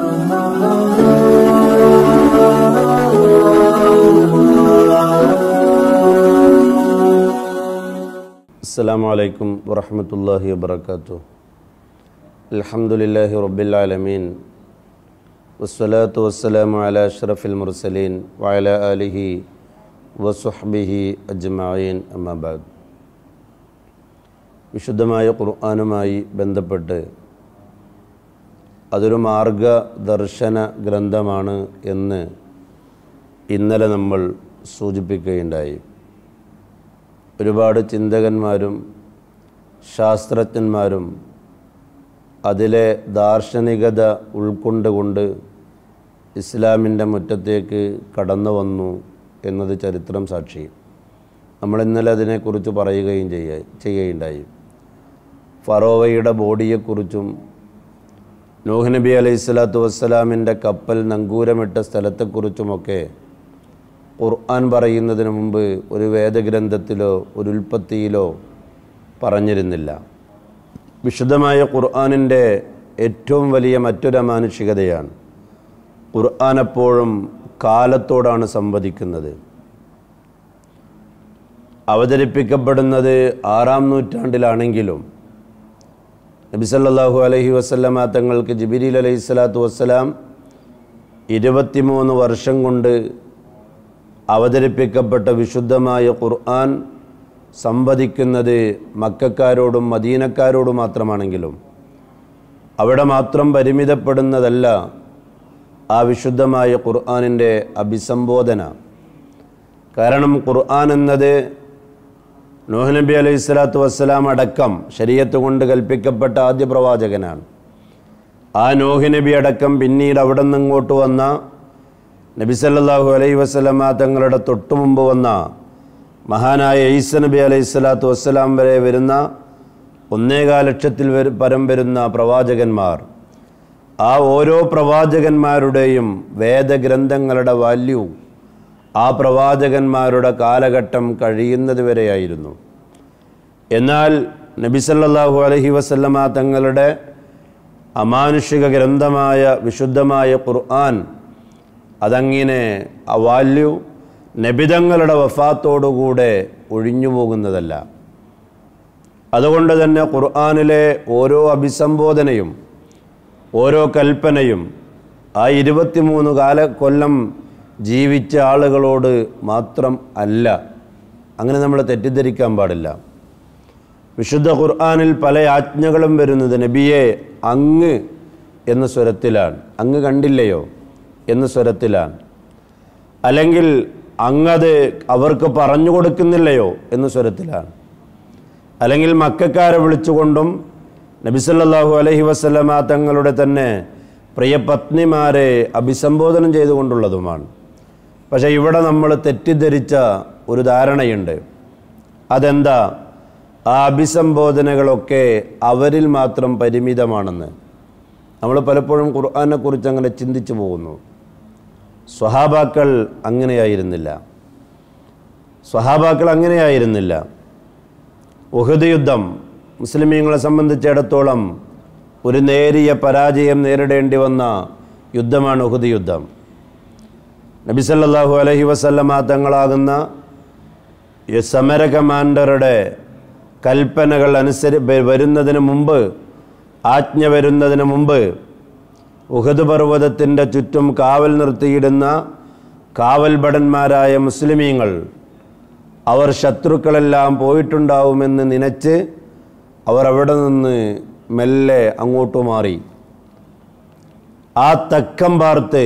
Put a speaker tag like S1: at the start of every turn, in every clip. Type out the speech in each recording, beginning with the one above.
S1: السلام عليكم ورحمة الله وبركاته الحمد لله رب العالمين والصلاة والسلام على أشرف المرسلين وعلى آله وصحبه أجمعين أما بعد വിശുദ്ധമായ ഖുർആാനുമായി ബന്ധപ്പെട്ട് അതൊരു മാർഗദർശന ഗ്രന്ഥമാണ് എന്ന് ഇന്നലെ നമ്മൾ സൂചിപ്പിക്കുകയുണ്ടായി ഒരുപാട് ചിന്തകന്മാരും ശാസ്ത്രജ്ഞന്മാരും അതിലെ ദാർശനികത ഉൾക്കൊണ്ടുകൊണ്ട് ഇസ്ലാമിൻ്റെ മുറ്റത്തേക്ക് കടന്നു വന്നു എന്നത് ചരിത്രം സാക്ഷി നമ്മൾ ഇന്നലെ അതിനെക്കുറിച്ച് പറയുകയും ചെയ്യുക ചെയ്യുകയുണ്ടായി ഫറോവയുടെ ബോഡിയെക്കുറിച്ചും നോഹ് നബി അലൈഹി സ്വലാത്തു വസ്സലാമിൻ്റെ കപ്പൽ നങ്കൂരമിട്ട സ്ഥലത്തെക്കുറിച്ചുമൊക്കെ ഖുർആൻ പറയുന്നതിന് മുമ്പ് ഒരു വേദഗ്രന്ഥത്തിലോ ഒരു ഉൽപ്പത്തിയിലോ പറഞ്ഞിരുന്നില്ല വിശുദ്ധമായ ഖുർആാനിൻ്റെ ഏറ്റവും വലിയ മറ്റൊരു അമാനുഷികതയാണ് ഖുർആൻ എപ്പോഴും കാലത്തോടാണ് സംവദിക്കുന്നത് അവതരിപ്പിക്കപ്പെടുന്നത് ആറാം നൂറ്റാണ്ടിലാണെങ്കിലും നബിസല്ലാഹു അലഹി വസ്ലമ തങ്ങൾക്ക് ജിബിരിൽ അലൈഹി സ്വലാത്തു വസ്സലാം ഇരുപത്തിമൂന്ന് വർഷം കൊണ്ട് അവതരിപ്പിക്കപ്പെട്ട വിശുദ്ധമായ ഖുർആൻ സംവദിക്കുന്നത് മക്കാരോടും മദീനക്കാരോടും മാത്രമാണെങ്കിലും അവിടെ മാത്രം പരിമിതപ്പെടുന്നതല്ല ആ വിശുദ്ധമായ ഖുർആാനിൻ്റെ അഭിസംബോധന കാരണം ഖുർആൻ എന്നത് നോഹ് നബി അലൈഹി സ്വലാത്തു വസ്സലാം അടക്കം ശരീരത്ത് കൊണ്ട് കൽപ്പിക്കപ്പെട്ട ആദ്യ പ്രവാചകനാണ് ആ നോഹ് നബി അടക്കം പിന്നീട് അവിടെ നിന്നിങ്ങോട്ട് വന്ന നബി സല്ലാഹു അലൈഹി വസ്ലമ തങ്ങളുടെ തൊട്ടു മുമ്പ് വന്ന മഹാനായ ഈസ നബി അലൈഹി സ്വലാത്തു വസ്സലാം വരെ വരുന്ന ഒന്നേകാ ലക്ഷത്തിൽ പരം വരുന്ന പ്രവാചകന്മാർ ആ ഓരോ പ്രവാചകന്മാരുടെയും വേദഗ്രന്ഥങ്ങളുടെ വാല്യൂ ആ പ്രവാചകന്മാരുടെ കാലഘട്ടം കഴിയുന്നത് വരെയായിരുന്നു എന്നാൽ നബിസല്ലാഹു അലഹി വസല്ലമ തങ്ങളുടെ അമാനുഷിക ഗ്രന്ഥമായ വിശുദ്ധമായ ഖുർആൻ അതങ്ങിനെ ആ വാല്യു നബിതങ്ങളുടെ വഫാത്തോടുകൂടെ ഒഴിഞ്ഞു പോകുന്നതല്ല അതുകൊണ്ട് തന്നെ ഖുർആാനിലെ ഓരോ അഭിസംബോധനയും ഓരോ കൽപ്പനയും ആ ഇരുപത്തിമൂന്ന് കാല കൊല്ലം ജീവിച്ച ആളുകളോട് മാത്രം അല്ല അങ്ങനെ നമ്മൾ തെറ്റിദ്ധരിക്കാൻ പാടില്ല വിശുദ്ധ ഖുർആാനിൽ പല ആജ്ഞകളും വരുന്നത് നബിയെ അങ്ങ് എന്ന സ്വരത്തിലാണ് അങ്ങ് കണ്ടില്ലയോ എന്ന സ്വരത്തിലാണ് അല്ലെങ്കിൽ അങ്ങത് അവർക്ക് പറഞ്ഞു കൊടുക്കുന്നില്ലയോ എന്ന സ്വരത്തിലാണ് അല്ലെങ്കിൽ മക്കാരെ വിളിച്ചുകൊണ്ടും നബിസല്ലാഹു അലഹി വസ്ലമ തങ്ങളുടെ തന്നെ പ്രിയപത്നിമാരെ അഭിസംബോധന ചെയ്തുകൊണ്ടുള്ളതുമാണ് പക്ഷേ ഇവിടെ നമ്മൾ തെറ്റിദ്ധരിച്ച ഒരു ധാരണയുണ്ട് അതെന്താ ആ അഭിസംബോധനകളൊക്കെ അവരിൽ മാത്രം പരിമിതമാണെന്ന് നമ്മൾ പലപ്പോഴും ഖുർആാനെക്കുറിച്ച് അങ്ങനെ ചിന്തിച്ചു പോകുന്നു സ്വഹാബാക്കൾ അങ്ങനെയായിരുന്നില്ല സ്വഹാബാക്കൾ അങ്ങനെയായിരുന്നില്ല ഉഹദ് യുദ്ധം മുസ്ലിമീങ്ങളെ സംബന്ധിച്ചിടത്തോളം ഒരു നേരിയ പരാജയം നേരിടേണ്ടി വന്ന യുദ്ധമാണ് ഉഹദ് യുദ്ധം നബിസല്ലാഹു അലഹി വസല്ലമ തങ്ങളാകുന്ന സമര കമാൻഡറുടെ കൽപ്പനകൾ അനുസരി വരുന്നതിന് മുമ്പ് ആജ്ഞ വരുന്നതിന് മുമ്പ് ഉഹദ് പർവ്വതത്തിൻ്റെ ചുറ്റും കാവൽ നിർത്തിയിടുന്ന കാവൽഭടന്മാരായ മുസ്ലിമീങ്ങൾ അവർ ശത്രുക്കളെല്ലാം പോയിട്ടുണ്ടാവുമെന്ന് നനച്ച് അവർ അവിടെ നിന്ന് മെല്ലെ അങ്ങോട്ട് മാറി ആ തക്കം പാർത്ത്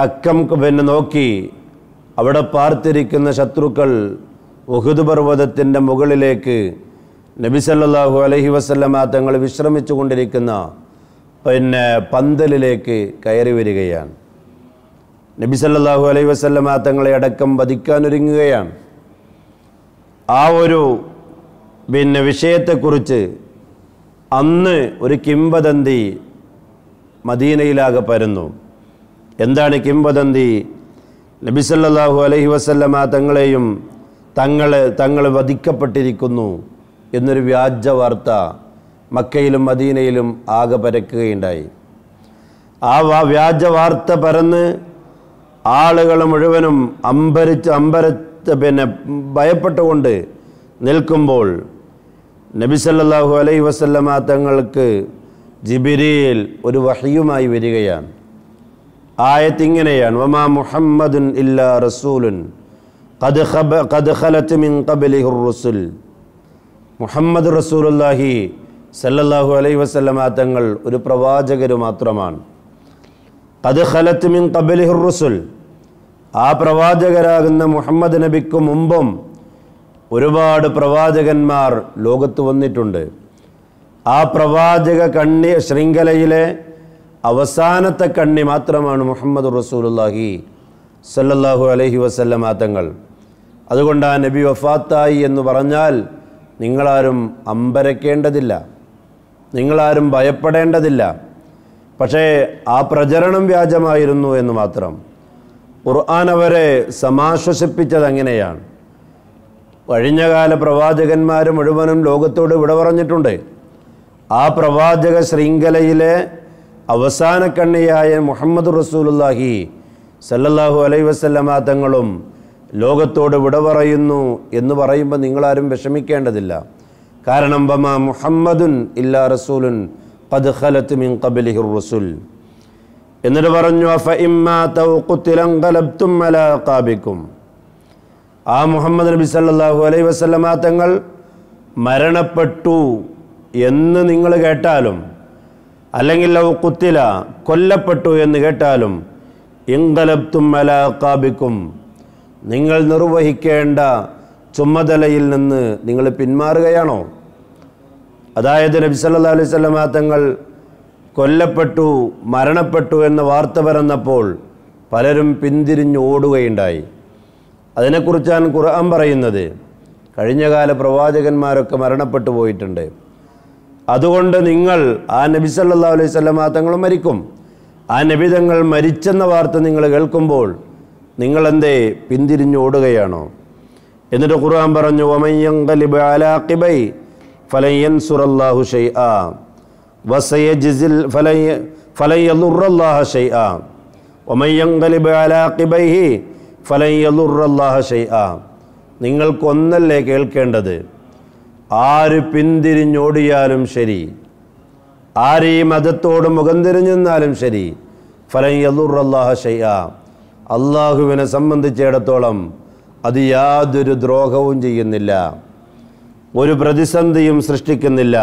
S1: തക്കം പിന്നെ നോക്കി അവിടെ പാർത്തിരിക്കുന്ന ശത്രുക്കൾ ഉഹുദ് പർവ്വതത്തിൻ്റെ മുകളിലേക്ക് നബിസല്ലാഹു അലഹി വസ്ലമ തങ്ങൾ വിശ്രമിച്ചു കൊണ്ടിരിക്കുന്ന പിന്നെ പന്തലിലേക്ക് കയറി വരികയാണ് നബിസല്ലാഹു അലൈഹി വസ്ലമ തങ്ങളെ അടക്കം വധിക്കാനൊരുങ്ങുകയാണ് ആ ഒരു പിന്നെ വിഷയത്തെക്കുറിച്ച് അന്ന് ഒരു കിംവദന്തി മദീനയിലാകെ പരന്നു എന്താണ് കിംവദന്തി നബിസല്ലാഹു അലഹി വസ്ലമ തങ്ങളെയും തങ്ങളെ തങ്ങൾ വധിക്കപ്പെട്ടിരിക്കുന്നു എന്നൊരു വ്യാജ വാർത്ത മക്കയിലും മദീനയിലും ആകെ പരക്കുകയുണ്ടായി ആ വ്യാജ വാർത്ത പരന്ന് ആളുകൾ മുഴുവനും അമ്പരിച്ച് അമ്പരത്ത് പിന്നെ ഭയപ്പെട്ടുകൊണ്ട് നിൽക്കുമ്പോൾ നബിസല്ലാഹു അലൈ വസല്ലമ തങ്ങൾക്ക് ജിബിരിയിൽ ഒരു വഹിയുമായി വരികയാണ് ആയത്തിങ്ങനെയാണ് വമാ മുഹമ്മദുൻ ഇല്ലാ റസൂലുൻ മുഹമ്മദ് റസൂലുല്ലാഹി സല്ലല്ലാഹു അലൈഹി വസല്ലമ തങ്ങൾ ഒരു പ്രവാചകര് മാത്രമാണ് കത് ഖലത്ത് മിൻ കബലിഹുർ റുസുൽ ആ പ്രവാചകരാകുന്ന മുഹമ്മദ് നബിക്ക് മുമ്പും ഒരുപാട് പ്രവാചകന്മാർ ലോകത്ത് വന്നിട്ടുണ്ട് ആ പ്രവാചക കണ്ണി ശൃംഖലയിലെ അവസാനത്തെ കണ്ണി മാത്രമാണ് മുഹമ്മദ് റസൂലുല്ലാഹി സല്ലല്ലാഹു അലഹി വസല്ലമാത്തങ്ങൾ അതുകൊണ്ട് ആ നബി വഫാത്തായി എന്ന് പറഞ്ഞാൽ നിങ്ങളാരും അമ്പരക്കേണ്ടതില്ല നിങ്ങളാരും ഭയപ്പെടേണ്ടതില്ല പക്ഷേ ആ പ്രചരണം വ്യാജമായിരുന്നു എന്ന് മാത്രം ഖുർആൻ അവരെ സമാശ്വസിപ്പിച്ചത് അങ്ങനെയാണ് കഴിഞ്ഞകാല പ്രവാചകന്മാർ മുഴുവനും ലോകത്തോട് വിട പറഞ്ഞിട്ടുണ്ട് ആ പ്രവാചക ശൃംഖലയിലെ കണ്ണിയായ മുഹമ്മദ് റസൂലുല്ലാഹി സല്ലല്ലാഹു അലൈ വസല്ലമ തങ്ങളും ലോകത്തോട് വിട പറയുന്നു എന്ന് പറയുമ്പോൾ നിങ്ങളാരും വിഷമിക്കേണ്ടതില്ല കാരണം ബമ മുഹമ്മദുൻ ഇല്ലാ റസൂലുൻ ഖദ് ഖലത്ത് മിൻ ഖബലിഹിർ റസുൽ എന്നിട്ട് പറഞ്ഞു അഫ ഇമ്മാലബ്തും ആ മുഹമ്മദ് നബി സല്ലാഹു അലൈ വസ്ലമാ തങ്ങൾ മരണപ്പെട്ടു എന്ന് നിങ്ങൾ കേട്ടാലും അല്ലെങ്കിൽ കുത്തില കൊല്ലപ്പെട്ടു എന്ന് കേട്ടാലും ഇങ്കലബ്തും അലാക്കാബിക്കും നിങ്ങൾ നിർവഹിക്കേണ്ട ചുമതലയിൽ നിന്ന് നിങ്ങൾ പിന്മാറുകയാണോ അതായത് നബി സല്ലാ അലൈഹി സ്വലമാ തങ്ങൾ കൊല്ലപ്പെട്ടു മരണപ്പെട്ടു എന്ന വാർത്ത പരന്നപ്പോൾ പലരും പിന്തിരിഞ്ഞ് ഓടുകയുണ്ടായി അതിനെക്കുറിച്ചാണ് ഖുർആൻ പറയുന്നത് കഴിഞ്ഞകാല പ്രവാചകന്മാരൊക്കെ മരണപ്പെട്ടു പോയിട്ടുണ്ട് അതുകൊണ്ട് നിങ്ങൾ ആ നബി സല്ലാ അലൈഹി സ്വലമാ തങ്ങളും മരിക്കും ആ നബിതങ്ങൾ മരിച്ചെന്ന വാർത്ത നിങ്ങൾ കേൾക്കുമ്പോൾ നിങ്ങളെന്തേ പിന്തിരിഞ്ഞോടുകയാണോ എന്നിട്ട് ഖുർആൻ പറഞ്ഞു വസയ നിങ്ങൾക്കൊന്നല്ലേ കേൾക്കേണ്ടത് ആര് പിന്തിരിഞ്ഞോടിയാലും ശരി ആര് ഈ മതത്തോട് മുഖം തിരിഞ്ഞെന്നാലും ശരി ഫലം യദുറല്ലാഹ ഷയ്യ അള്ളാഹുവിനെ സംബന്ധിച്ചിടത്തോളം അത് യാതൊരു ദ്രോഹവും ചെയ്യുന്നില്ല ഒരു പ്രതിസന്ധിയും സൃഷ്ടിക്കുന്നില്ല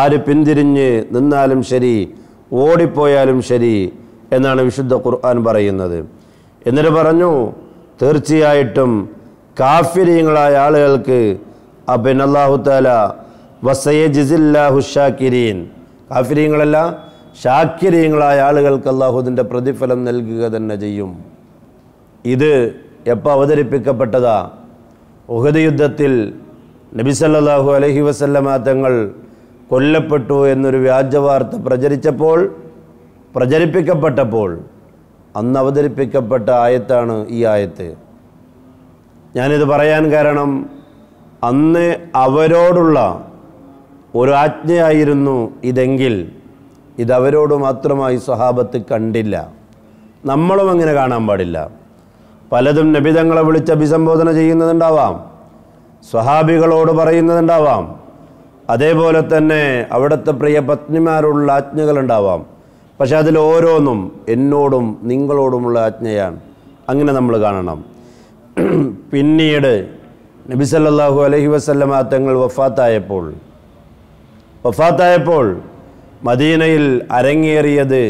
S1: ആര് പിന്തിരിഞ്ഞ് നിന്നാലും ശരി ഓടിപ്പോയാലും ശരി എന്നാണ് വിശുദ്ധ ഖുർആൻ പറയുന്നത് എന്നിട്ട് പറഞ്ഞു തീർച്ചയായിട്ടും കാഫിര്യങ്ങളായ ആളുകൾക്ക് അബിൻ അള്ളാഹു താല വസയ കിരീൻ കാഫര്യങ്ങളല്ല ശാക്യരീയങ്ങളായ ആളുകൾക്ക് അള്ളാഹുദിൻ്റെ പ്രതിഫലം നൽകുക തന്നെ ചെയ്യും ഇത് എപ്പോൾ അവതരിപ്പിക്കപ്പെട്ടതാ ഉഹദ് യുദ്ധത്തിൽ നബിസല്ലാഹു അലഹി വസല്ലമ തങ്ങൾ കൊല്ലപ്പെട്ടു എന്നൊരു വ്യാജവാർത്ത പ്രചരിച്ചപ്പോൾ പ്രചരിപ്പിക്കപ്പെട്ടപ്പോൾ അന്ന് അവതരിപ്പിക്കപ്പെട്ട ആയത്താണ് ഈ ആയത്ത് ഞാനിത് പറയാൻ കാരണം അന്ന് അവരോടുള്ള ഒരു ആജ്ഞയായിരുന്നു ഇതെങ്കിൽ ഇതവരോട് മാത്രമായി സ്വഹാബത്ത് കണ്ടില്ല നമ്മളും അങ്ങനെ കാണാൻ പാടില്ല പലതും നബിതങ്ങളെ വിളിച്ച് അഭിസംബോധന ചെയ്യുന്നതുണ്ടാവാം സ്വഹാബികളോട് പറയുന്നതുണ്ടാവാം അതേപോലെ തന്നെ അവിടുത്തെ പ്രിയ പത്നിമാരുള്ള ആജ്ഞകളുണ്ടാവാം പക്ഷെ അതിൽ ഓരോന്നും എന്നോടും നിങ്ങളോടുമുള്ള ആജ്ഞയാണ് അങ്ങനെ നമ്മൾ കാണണം പിന്നീട് നബി അലഹി വസല്ലമ തങ്ങൾ വഫാത്തായപ്പോൾ വഫാത്തായപ്പോൾ മദീനയിൽ അരങ്ങേറിയത്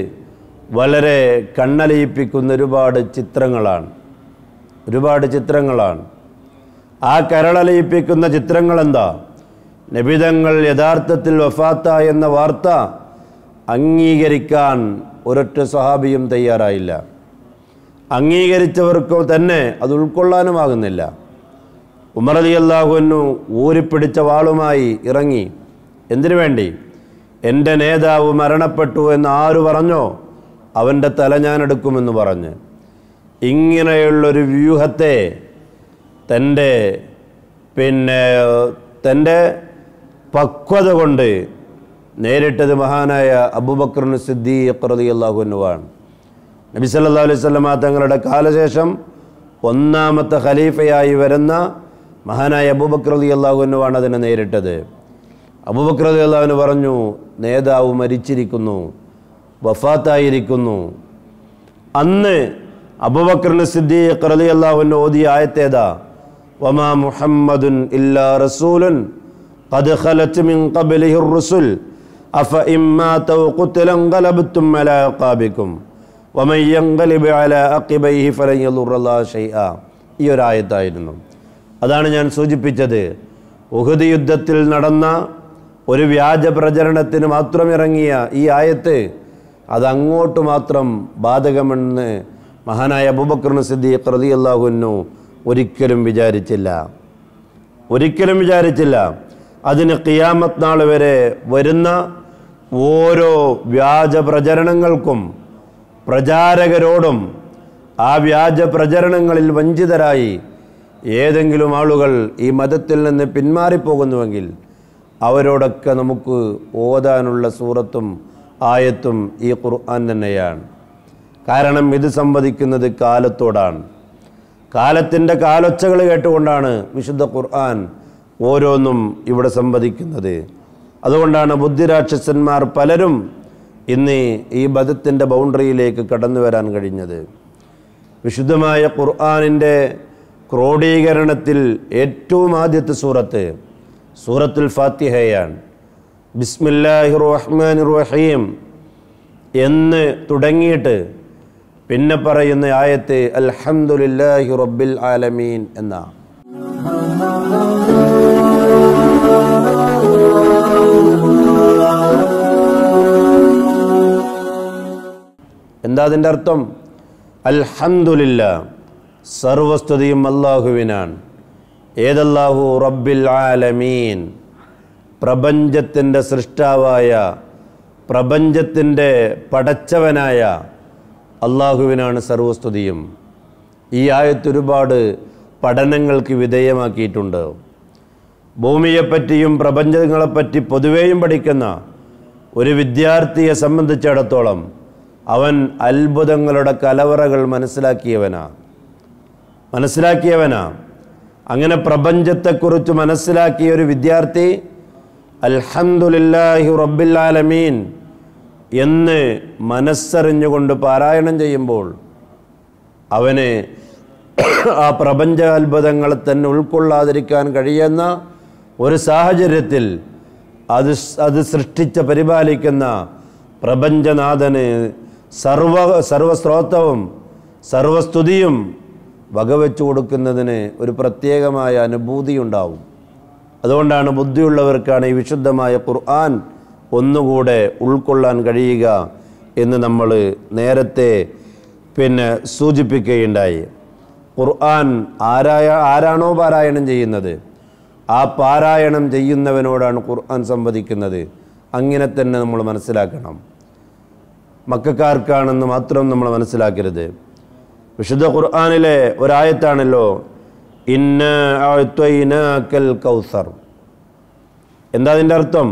S1: വളരെ കണ്ണലയിപ്പിക്കുന്ന ഒരുപാട് ചിത്രങ്ങളാണ് ഒരുപാട് ചിത്രങ്ങളാണ് ആ കരളലയിപ്പിക്കുന്ന ചിത്രങ്ങളെന്താ നബിതങ്ങൾ യഥാർത്ഥത്തിൽ വഫാത്ത എന്ന വാർത്ത അംഗീകരിക്കാൻ ഒരൊറ്റ സഹാബിയും തയ്യാറായില്ല അംഗീകരിച്ചവർക്കോ തന്നെ അത് ഉൾക്കൊള്ളാനുമാകുന്നില്ല ഉമർ അലി ഊരിപ്പിടിച്ച വാളുമായി ഇറങ്ങി എന്തിനു വേണ്ടി എൻ്റെ നേതാവ് മരണപ്പെട്ടു എന്ന് ആര് പറഞ്ഞോ അവൻ്റെ തല ഞാൻ എടുക്കുമെന്ന് പറഞ്ഞ് ഇങ്ങനെയുള്ളൊരു വ്യൂഹത്തെ തൻ്റെ പിന്നെ തൻ്റെ പക്വത കൊണ്ട് നേരിട്ടത് മഹാനായ അബുബക്രൻ സിദ്ദീഖ് റതി അള്ളാഹുനുവാണ് നബി സല്ലാ അലൈഹി സ്വലമ തങ്ങളുടെ കാലശേഷം ഒന്നാമത്തെ ഖലീഫയായി വരുന്ന മഹാനായ അബൂബക്ർ അള്ളാഹുനുവാണ് അതിനെ നേരിട്ടത് അബുബക്രതി പറഞ്ഞു നേതാവ് മരിച്ചിരിക്കുന്നു വഫാത്തായിരിക്കുന്നു അന്ന് അബുബക്രന് സിദ്ദീഖ് അലി അള്ളാഹുവിൻ്റെ ഓതിയ ആയത്തേതാ വമാ മുഹമ്മദുൻ ഇല്ലാ റസൂലുൻ قد خلت من ഈ ഒരായത്തായിരുന്നു അതാണ് ഞാൻ സൂചിപ്പിച്ചത് ഉഹദ് യുദ്ധത്തിൽ നടന്ന ഒരു വ്യാജ പ്രചരണത്തിന് മാത്രം ഇറങ്ങിയ ഈ ആയത്ത് അത് അങ്ങോട്ട് മാത്രം ബാധകമെന്ന് മഹാനായ അബുബക്രണ സിദ്ദീഖ് പ്രതി അള്ളാഹുന്നു ഒരിക്കലും വിചാരിച്ചില്ല ഒരിക്കലും വിചാരിച്ചില്ല അതിന് കിയാമത് നാൾ വരെ വരുന്ന ഓരോ വ്യാജ പ്രചരണങ്ങൾക്കും പ്രചാരകരോടും ആ വ്യാജ പ്രചരണങ്ങളിൽ വഞ്ചിതരായി ഏതെങ്കിലും ആളുകൾ ഈ മതത്തിൽ നിന്ന് പിന്മാറിപ്പോകുന്നുവെങ്കിൽ അവരോടൊക്കെ നമുക്ക് ഓതാനുള്ള സൂറത്തും ആയത്തും ഈ ഖുർആൻ തന്നെയാണ് കാരണം ഇത് സംവദിക്കുന്നത് കാലത്തോടാണ് കാലത്തിൻ്റെ കാലൊച്ചകൾ കേട്ടുകൊണ്ടാണ് വിശുദ്ധ ഖുർആൻ ഓരോന്നും ഇവിടെ സംവദിക്കുന്നത് അതുകൊണ്ടാണ് ബുദ്ധിരാക്ഷസന്മാർ പലരും ഇന്ന് ഈ ബദത്തിൻ്റെ ബൗണ്ടറിയിലേക്ക് കടന്നു വരാൻ കഴിഞ്ഞത് വിശുദ്ധമായ ഖുർആാനിൻ്റെ ക്രോഡീകരണത്തിൽ ഏറ്റവും ആദ്യത്തെ സൂറത്ത് സൂറത്തുൽ ഫാത്തിഹയാണ് ബിസ്മില്ലാഹി റഹ്മാൻ റഹീം എന്ന് തുടങ്ങിയിട്ട് പിന്നെ പറയുന്ന ആയത്ത് അൽഹമുല്ലാഹി റബ്ബിൽ ആലമീൻ എന്ന എന്താ അതിൻ്റെ അർത്ഥം അൽഹമുല്ല സർവസ്തുതിയും അള്ളാഹുവിനാണ് ഏതല്ലാഹു റബ്ബിൽ ആലമീൻ പ്രപഞ്ചത്തിൻ്റെ സൃഷ്ടാവായ പ്രപഞ്ചത്തിൻ്റെ പടച്ചവനായ അള്ളാഹുവിനാണ് സർവസ്തുതിയും ഈ ആയത്തൊരുപാട് പഠനങ്ങൾക്ക് വിധേയമാക്കിയിട്ടുണ്ട് ഭൂമിയെപ്പറ്റിയും പ്രപഞ്ചങ്ങളെപ്പറ്റി പൊതുവേയും പഠിക്കുന്ന ഒരു വിദ്യാർത്ഥിയെ സംബന്ധിച്ചിടത്തോളം അവൻ അത്ഭുതങ്ങളുടെ കലവറകൾ മനസ്സിലാക്കിയവനാ മനസ്സിലാക്കിയവനാ അങ്ങനെ പ്രപഞ്ചത്തെക്കുറിച്ച് മനസ്സിലാക്കിയ ഒരു വിദ്യാർത്ഥി അൽഹന്ദുലില്ലാഹി റബ്ബില്ലാലമീൻ എന്ന് മനസ്സറിഞ്ഞുകൊണ്ട് പാരായണം ചെയ്യുമ്പോൾ അവന് ആ പ്രപഞ്ച അത്ഭുതങ്ങളെ തന്നെ ഉൾക്കൊള്ളാതിരിക്കാൻ കഴിയുന്ന ഒരു സാഹചര്യത്തിൽ അത് അത് സൃഷ്ടിച്ച പരിപാലിക്കുന്ന പ്രപഞ്ചനാഥന് സർവ സർവസ്രോത്തവും സർവസ്തുതിയും വകവെച്ചു കൊടുക്കുന്നതിന് ഒരു പ്രത്യേകമായ അനുഭൂതി ഉണ്ടാവും അതുകൊണ്ടാണ് ബുദ്ധിയുള്ളവർക്കാണ് ഈ വിശുദ്ധമായ ഖുർആൻ ഒന്നുകൂടെ ഉൾക്കൊള്ളാൻ കഴിയുക എന്ന് നമ്മൾ നേരത്തെ പിന്നെ സൂചിപ്പിക്കുകയുണ്ടായി ഖുർആൻ ആരായ ആരാണോ പാരായണം ചെയ്യുന്നത് ആ പാരായണം ചെയ്യുന്നവനോടാണ് ഖുർആൻ സംവദിക്കുന്നത് അങ്ങനെ തന്നെ നമ്മൾ മനസ്സിലാക്കണം മക്കാർക്കാണെന്ന് മാത്രം നമ്മൾ മനസ്സിലാക്കരുത് വിശുദ്ധ ഖുർആാനിലെ ഒരായത്താണല്ലോ ഇന്നൽ കൗസർ എന്താ അതിൻ്റെ അർത്ഥം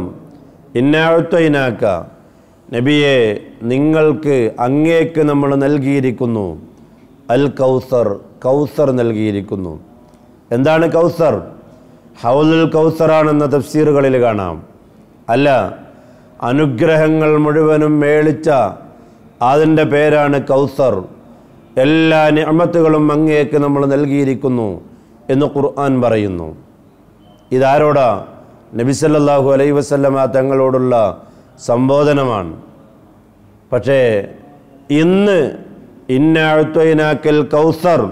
S1: ഇന്നത്വനാക്ക നബിയെ നിങ്ങൾക്ക് അങ്ങേക്ക് നമ്മൾ നൽകിയിരിക്കുന്നു അൽ കൗസർ കൗസർ നൽകിയിരിക്കുന്നു എന്താണ് കൗസർ ഹൗലുൽ കൗസറാണെന്ന തഫ്സീറുകളിൽ കാണാം അല്ല അനുഗ്രഹങ്ങൾ മുഴുവനും മേളിച്ച അതിൻ്റെ പേരാണ് കൗസർ എല്ലാ നിഅമത്തുകളും അങ്ങേക്ക് നമ്മൾ നൽകിയിരിക്കുന്നു എന്ന് ഖുർആൻ പറയുന്നു ഇതാരോടാ നബിസല്ലാഹു അലൈ വസല്ലമ തങ്ങളോടുള്ള സംബോധനമാണ് പക്ഷേ ഇന്ന് ഇന്നാഴ്ത്വൈനാക്കൽ കൗസർ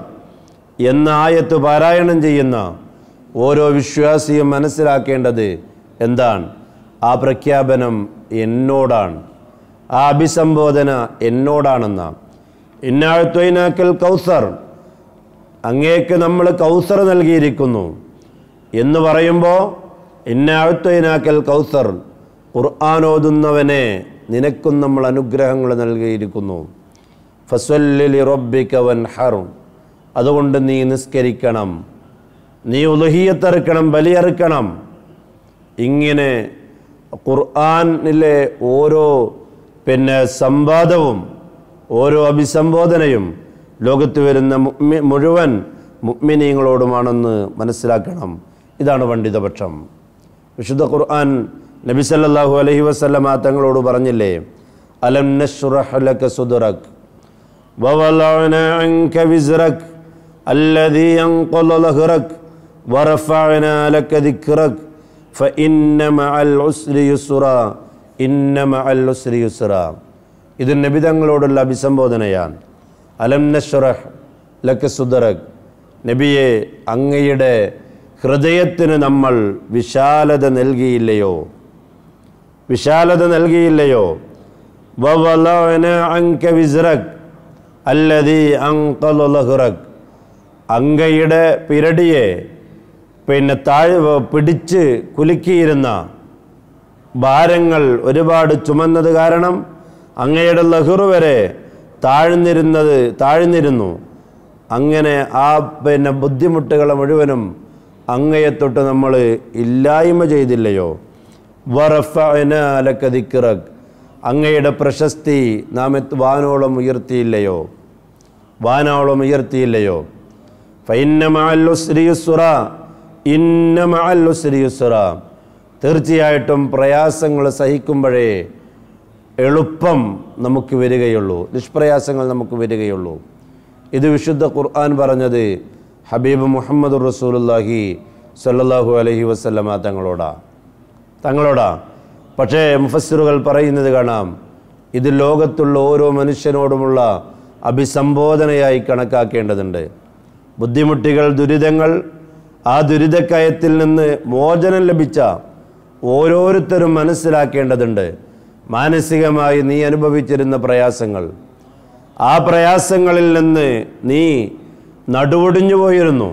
S1: എന്ന ആയത്ത് പാരായണം ചെയ്യുന്ന ഓരോ വിശ്വാസിയും മനസ്സിലാക്കേണ്ടത് എന്താണ് ആ പ്രഖ്യാപനം എന്നോടാണ് ആ അഭിസംബോധന എന്നോടാണെന്നാണ് ഇന്നാഴ്ത്തൊയ്നാക്കൽ കൗസർ അങ്ങേക്ക് നമ്മൾ കൗസർ നൽകിയിരിക്കുന്നു എന്ന് പറയുമ്പോൾ ഇന്നാഴ്ത്തൊയ്നാക്കൽ കൗസർ ഖുർആാനോതുന്നവനെ നിനക്കും നമ്മൾ അനുഗ്രഹങ്ങൾ നൽകിയിരിക്കുന്നു ഫസ്വല്ലി റബ്ബിക്കവൻ ഹറും അതുകൊണ്ട് നീ നിസ്കരിക്കണം നീ ഉലഹിയത്തറുക്കണം ബലിയറുക്കണം ഇങ്ങനെ ഖുർആാനിലെ ഓരോ പിന്നെ സംവാദവും ഓരോ അഭിസംബോധനയും ലോകത്ത് വരുന്ന മുഴുവൻ മുഗ്മിനീങ്ങളോടുമാണെന്ന് മനസ്സിലാക്കണം ഇതാണ് പണ്ഡിതപക്ഷം വിശുദ്ധ ഖുർആൻ നബി സല്ലാഹു അലഹി വസ്ലമ തങ്ങളോട് പറഞ്ഞില്ലേ അലം നഷ്റഹലക സുദറക് ووضعنا عنك ഇത് നബിതങ്ങളോടുള്ള അഭിസംബോധനയാണ് അലം നഷ്റഹ് ലക്ക് സുദറഖ് നബിയെ അങ്ങയുടെ ഹൃദയത്തിന് നമ്മൾ വിശാലത നൽകിയില്ലയോ വിശാലത നൽകിയില്ലയോ അങ്ക അങ്കയുടെ പിരടിയെ പിന്നെ താഴ് പിടിച്ച് കുലുക്കിയിരുന്ന ഭാരങ്ങൾ ഒരുപാട് ചുമന്നത് കാരണം അങ്ങയുടെ ലഹുറു വരെ താഴ്ന്നിരുന്നത് താഴ്ന്നിരുന്നു അങ്ങനെ ആ പിന്നെ ബുദ്ധിമുട്ടുകളെ മുഴുവനും അങ്ങയെ തൊട്ട് നമ്മൾ ഇല്ലായ്മ ചെയ്തില്ലയോ വറഫിക്കിറക് അങ്ങയുടെ പ്രശസ്തി നാം വാനോളം ഉയർത്തിയില്ലയോ വാനോളം ഉയർത്തിയില്ലയോ ഫൈന്നമാല്ലുസ്രീസുറ ഇന്നമാല്ലുസ്രീസുറ തീർച്ചയായിട്ടും പ്രയാസങ്ങൾ സഹിക്കുമ്പോഴേ എളുപ്പം നമുക്ക് വരികയുള്ളൂ നിഷ്പ്രയാസങ്ങൾ നമുക്ക് വരികയുള്ളൂ ഇത് വിശുദ്ധ ഖുർആൻ പറഞ്ഞത് ഹബീബ് മുഹമ്മദ് റസൂലുല്ലാഹി സല്ലാഹു അലഹി വസ്ലമ തങ്ങളോടാ തങ്ങളോടാ പക്ഷേ മുഫസ്സിറുകൾ പറയുന്നത് കാണാം ഇത് ലോകത്തുള്ള ഓരോ മനുഷ്യനോടുമുള്ള അഭിസംബോധനയായി കണക്കാക്കേണ്ടതുണ്ട് ബുദ്ധിമുട്ടികൾ ദുരിതങ്ങൾ ആ ദുരിതക്കയത്തിൽ നിന്ന് മോചനം ലഭിച്ച ഓരോരുത്തരും മനസ്സിലാക്കേണ്ടതുണ്ട് മാനസികമായി നീ അനുഭവിച്ചിരുന്ന പ്രയാസങ്ങൾ ആ പ്രയാസങ്ങളിൽ നിന്ന് നീ നടുവൊടിഞ്ഞു പോയിരുന്നു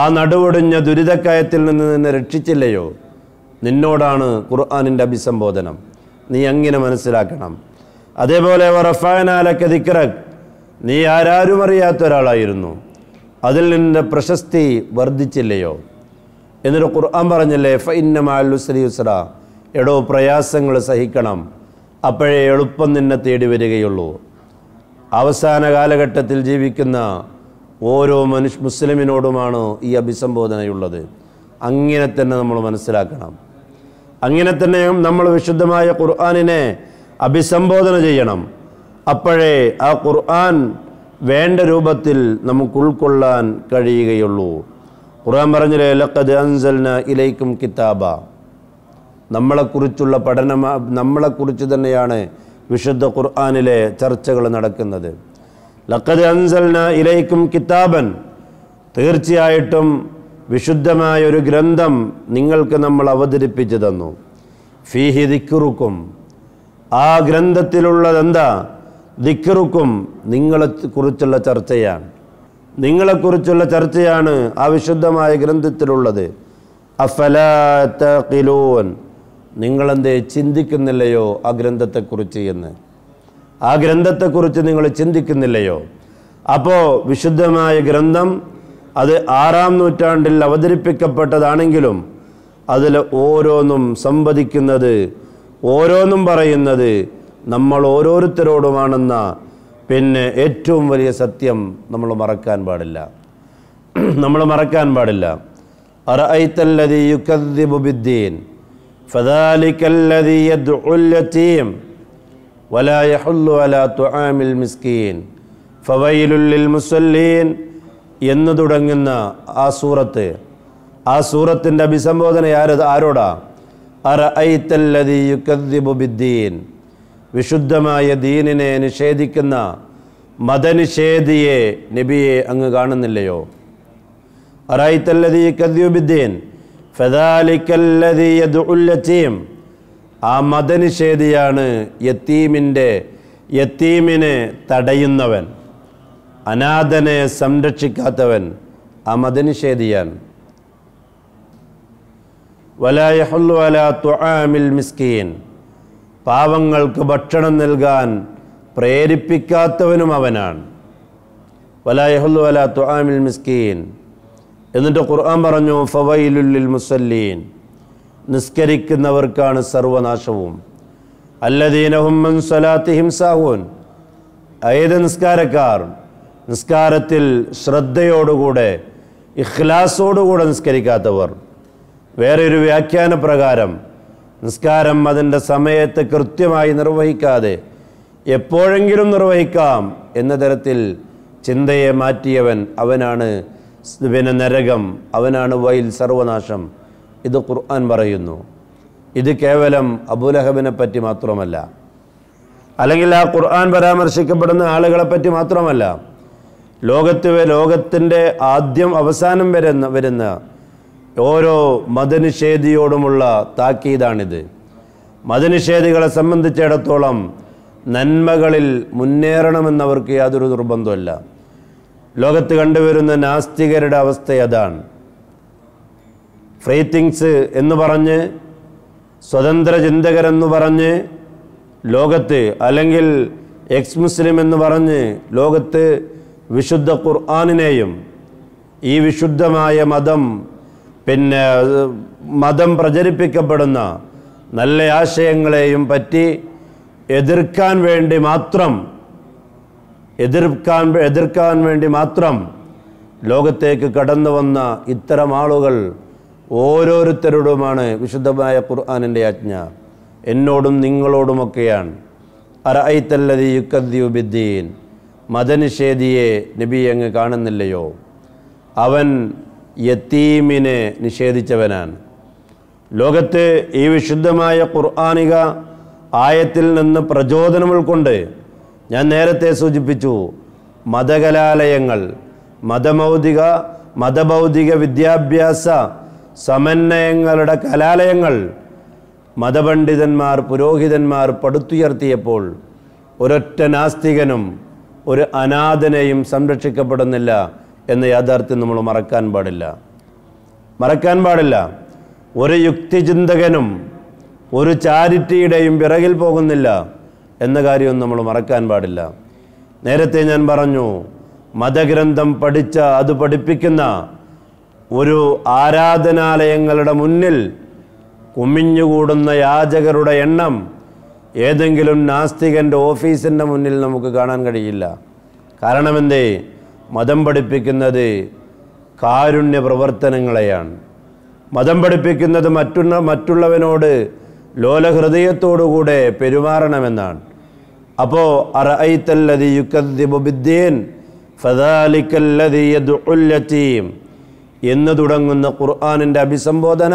S1: ആ നടുവൊടിഞ്ഞ ദുരിതക്കയത്തിൽ നിന്ന് നിന്നെ രക്ഷിച്ചില്ലയോ നിന്നോടാണ് ഖുർആാനിൻ്റെ അഭിസംബോധനം നീ അങ്ങനെ മനസ്സിലാക്കണം അതേപോലെ റഫാനാലക്ക ദിക്രക് നീ ആരാരും അറിയാത്ത ഒരാളായിരുന്നു അതിൽ നിന്റെ പ്രശസ്തി വർദ്ധിച്ചില്ലയോ എന്നൊരു ഖുർആൻ പറഞ്ഞല്ലേ ഫ ഇന്നമാലുസ്രി എടോ പ്രയാസങ്ങൾ സഹിക്കണം അപ്പോഴേ എളുപ്പം നിന്നെ തേടി വരികയുള്ളൂ അവസാന കാലഘട്ടത്തിൽ ജീവിക്കുന്ന ഓരോ മനുഷ്യ മുസ്ലിമിനോടുമാണ് ഈ അഭിസംബോധനയുള്ളത് അങ്ങനെ തന്നെ നമ്മൾ മനസ്സിലാക്കണം അങ്ങനെ തന്നെ നമ്മൾ വിശുദ്ധമായ ഖുർആാനിനെ അഭിസംബോധന ചെയ്യണം അപ്പോഴേ ആ ഖുർആൻ വേണ്ട രൂപത്തിൽ നമുക്ക് ഉൾക്കൊള്ളാൻ കഴിയുകയുള്ളൂ
S2: ഖുർആൻ പറഞ്ഞില്ലേ
S1: ലക്കത് അൻസൽന ഇലൈക്കും കിതാബ നമ്മളെക്കുറിച്ചുള്ള പഠനം നമ്മളെക്കുറിച്ച് തന്നെയാണ് വിശുദ്ധ ഖുർആാനിലെ ചർച്ചകൾ നടക്കുന്നത് ലക്കത് അൻസൽന ഇലൈക്കും കിതാബൻ തീർച്ചയായിട്ടും വിശുദ്ധമായ ഒരു ഗ്രന്ഥം നിങ്ങൾക്ക് നമ്മൾ അവതരിപ്പിച്ചു തന്നു ഫീഹി ദിക്കുറുക്കും ആ ഗ്രന്ഥത്തിലുള്ളതെന്താ ദിക്കുറുക്കും നിങ്ങളെ കുറിച്ചുള്ള ചർച്ചയാണ് നിങ്ങളെക്കുറിച്ചുള്ള ചർച്ചയാണ് ആ വിശുദ്ധമായ ഗ്രന്ഥത്തിലുള്ളത് അഫലാത്തൂൻ നിങ്ങളെന്തേ ചിന്തിക്കുന്നില്ലയോ ആ ഗ്രന്ഥത്തെക്കുറിച്ച് എന്ന് ആ ഗ്രന്ഥത്തെക്കുറിച്ച് നിങ്ങൾ ചിന്തിക്കുന്നില്ലയോ അപ്പോൾ വിശുദ്ധമായ ഗ്രന്ഥം അത് ആറാം നൂറ്റാണ്ടിൽ അവതരിപ്പിക്കപ്പെട്ടതാണെങ്കിലും അതിൽ ഓരോന്നും സംവദിക്കുന്നത് ഓരോന്നും പറയുന്നത് നമ്മൾ ഓരോരുത്തരോടുമാണെന്ന പിന്നെ ഏറ്റവും വലിയ സത്യം നമ്മൾ മറക്കാൻ പാടില്ല നമ്മൾ മറക്കാൻ പാടില്ല അറ ഐത്തല്ലതി യുക്കദ്ദിബുദ്ദീൻ فذلك الذي يدعو اليتيم ولا يحل على طعام المسكين فويل للمصلين എന്ന് തുടങ്ങുന്ന ആ സൂറത്ത് ആ സൂറത്തിൻ്റെ അഭിസംബോധന ആര ആരോടാ അറ ഐത്തല്ലതി യുക്കദ്ദിബുദ്ദീൻ വിശുദ്ധമായ ദീനിനെ നിഷേധിക്കുന്ന മതനിഷേധിയെ നബിയെ അങ്ങ് കാണുന്നില്ലയോ അറായിത്തല്ലതി യുക്കദ്ദിബുദ്ദീൻ ഫദാലിക്കല്ലതി ആ മതനിഷേധിയാണ് യത്തീമിൻ്റെ യത്തീമിനെ തടയുന്നവൻ അനാഥനെ സംരക്ഷിക്കാത്തവൻ ആ മതനിഷേധിയാണ് വലായഹുല്ല അല തുആമിൽ മിസ്കീൻ പാവങ്ങൾക്ക് ഭക്ഷണം നൽകാൻ പ്രേരിപ്പിക്കാത്തവനും അവനാണ് വലായഹുല്ല അല തുആമിൽ മിസ്കീൻ എന്നിട്ട് ഖുർആൻ പറഞ്ഞു ഫവൈലുല്ലിൽ മുസല്ലീൻ നിസ്കരിക്കുന്നവർക്കാണ് സർവനാശവും അല്ലദീനഹും സാഹുൻ സാഹൂൻ ഏത് നിസ്കാരക്കാർ നിസ്കാരത്തിൽ ശ്രദ്ധയോടുകൂടെ ഇഖ്ലാസോടുകൂടെ നിസ്കരിക്കാത്തവർ വേറൊരു ഒരു വ്യാഖ്യാന പ്രകാരം നിസ്കാരം അതിൻ്റെ സമയത്തെ കൃത്യമായി നിർവഹിക്കാതെ എപ്പോഴെങ്കിലും നിർവഹിക്കാം എന്ന തരത്തിൽ ചിന്തയെ മാറ്റിയവൻ അവനാണ് പിന്നെ നരകം അവനാണ് വൈൽ സർവനാശം ഇത് ഖുർആൻ പറയുന്നു ഇത് കേവലം അബുലഹബിനെ പറ്റി മാത്രമല്ല അല്ലെങ്കിൽ ആ ഖുർആൻ പരാമർശിക്കപ്പെടുന്ന ആളുകളെ പറ്റി മാത്രമല്ല ലോകത്ത് ലോകത്തിൻ്റെ ആദ്യം അവസാനം വരുന്ന വരുന്ന ഓരോ മതനിഷേധിയോടുമുള്ള താക്കീതാണിത് മതനിഷേധികളെ സംബന്ധിച്ചിടത്തോളം നന്മകളിൽ മുന്നേറണമെന്നവർക്ക് യാതൊരു നിർബന്ധമല്ല ലോകത്ത് കണ്ടുവരുന്ന നാസ്തികരുടെ അവസ്ഥ അതാണ് ഫ്രീ തിങ്സ് എന്ന് പറഞ്ഞ് സ്വതന്ത്ര ചിന്തകരെന്ന് പറഞ്ഞ് ലോകത്ത് അല്ലെങ്കിൽ എക്സ് മുസ്ലിം എന്ന് പറഞ്ഞ് ലോകത്ത് വിശുദ്ധ ഖുർആാനിനെയും ഈ വിശുദ്ധമായ മതം പിന്നെ മതം പ്രചരിപ്പിക്കപ്പെടുന്ന നല്ല ആശയങ്ങളെയും പറ്റി എതിർക്കാൻ വേണ്ടി മാത്രം എതിർക്കാൻ എതിർക്കാൻ വേണ്ടി മാത്രം ലോകത്തേക്ക് കടന്നു വന്ന ഇത്തരം ആളുകൾ ഓരോരുത്തരോടുമാണ് വിശുദ്ധമായ ഖുർആാനിൻ്റെ ആജ്ഞ എന്നോടും നിങ്ങളോടുമൊക്കെയാണ് അറൈത്തല്ലതി യുക്കദ്യുബിദ്ദീൻ മതനിഷേധിയെ നബി അങ്ങ് കാണുന്നില്ലയോ അവൻ യത്തീമിനെ നിഷേധിച്ചവനാണ് ലോകത്തെ ഈ വിശുദ്ധമായ ഖുർആാനിക ആയത്തിൽ നിന്ന് പ്രചോദനം ഉൾക്കൊണ്ട് ഞാൻ നേരത്തെ സൂചിപ്പിച്ചു മതകലാലയങ്ങൾ മതമൗതിക മതഭൗതിക വിദ്യാഭ്യാസ സമന്വയങ്ങളുടെ കലാലയങ്ങൾ മതപണ്ഡിതന്മാർ പുരോഹിതന്മാർ പടുത്തുയർത്തിയപ്പോൾ ഒരൊറ്റ നാസ്തികനും ഒരു അനാഥനെയും സംരക്ഷിക്കപ്പെടുന്നില്ല എന്ന യാഥാർത്ഥ്യം നമ്മൾ മറക്കാൻ പാടില്ല മറക്കാൻ പാടില്ല ഒരു യുക്തിചിന്തകനും ഒരു ചാരിറ്റിയുടെയും പിറകിൽ പോകുന്നില്ല എന്ന കാര്യം നമ്മൾ മറക്കാൻ പാടില്ല നേരത്തെ ഞാൻ പറഞ്ഞു മതഗ്രന്ഥം പഠിച്ച അത് പഠിപ്പിക്കുന്ന ഒരു ആരാധനാലയങ്ങളുടെ മുന്നിൽ കുമിഞ്ഞുകൂടുന്ന യാചകരുടെ എണ്ണം ഏതെങ്കിലും നാസ്തികൻ്റെ ഓഫീസിൻ്റെ മുന്നിൽ നമുക്ക് കാണാൻ കഴിയില്ല കാരണമെന്തേ മതം പഠിപ്പിക്കുന്നത് കാരുണ്യ പ്രവർത്തനങ്ങളെയാണ് മതം പഠിപ്പിക്കുന്നത് മറ്റുള്ള മറ്റുള്ളവനോട് ലോലഹൃദയത്തോടുകൂടെ പെരുമാറണമെന്നാണ് അപ്പോൾ അറഅയ്തല്ലദി ഫദാലിക്കല്ലദി എന്ന് തുടങ്ങുന്ന ഖുർആാനിൻ്റെ അഭിസംബോധന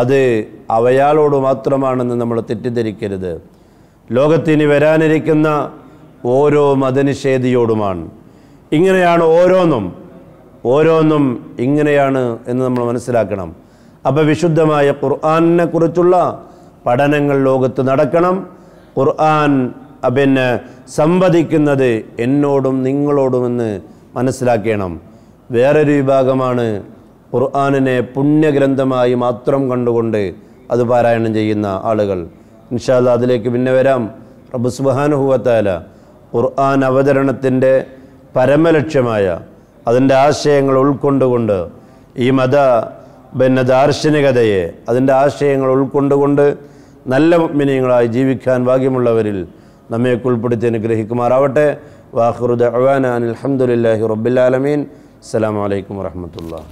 S1: അത് അവയാളോട് മാത്രമാണെന്ന് നമ്മൾ തെറ്റിദ്ധരിക്കരുത് ലോകത്തിന് വരാനിരിക്കുന്ന ഓരോ മതനിഷേധിയോടുമാണ് ഇങ്ങനെയാണ് ഓരോന്നും ഓരോന്നും ഇങ്ങനെയാണ് എന്ന് നമ്മൾ മനസ്സിലാക്കണം അപ്പോൾ വിശുദ്ധമായ ഖുർആാനിനെ കുറിച്ചുള്ള പഠനങ്ങൾ ലോകത്ത് നടക്കണം ഖുർആൻ പിന്നെ സംവദിക്കുന്നത് എന്നോടും നിങ്ങളോടുമെന്ന് മനസ്സിലാക്കണം വേറൊരു വിഭാഗമാണ് ഖുർആാനിനെ പുണ്യഗ്രന്ഥമായി മാത്രം കണ്ടുകൊണ്ട് അത് പാരായണം ചെയ്യുന്ന ആളുകൾ ഇൻഷാല്ല അതിലേക്ക് പിന്നെ വരാം റബ്ബു സുബാനുഹുവത്താല ഖുർആൻ അവതരണത്തിൻ്റെ പരമലക്ഷ്യമായ അതിൻ്റെ ആശയങ്ങൾ ഉൾക്കൊണ്ടുകൊണ്ട് ഈ മത പിന്നെ ദാർശനികതയെ അതിൻ്റെ ആശയങ്ങൾ ഉൾക്കൊണ്ടുകൊണ്ട് നല്ല മിനിയങ്ങളായി ജീവിക്കാൻ ഭാഗ്യമുള്ളവരിൽ നമ്മയൊക്കെ ഉൾപ്പെടുത്തി അനുഗ്രഹിക്കുമാറാവട്ടെ വാഹുർ ദഅവാന അനിൽഹമുല്ലാഹി റബ്ബിലാലമീൻ അസ്സാം വലൈക്കും വാഹമത്തല്ലാ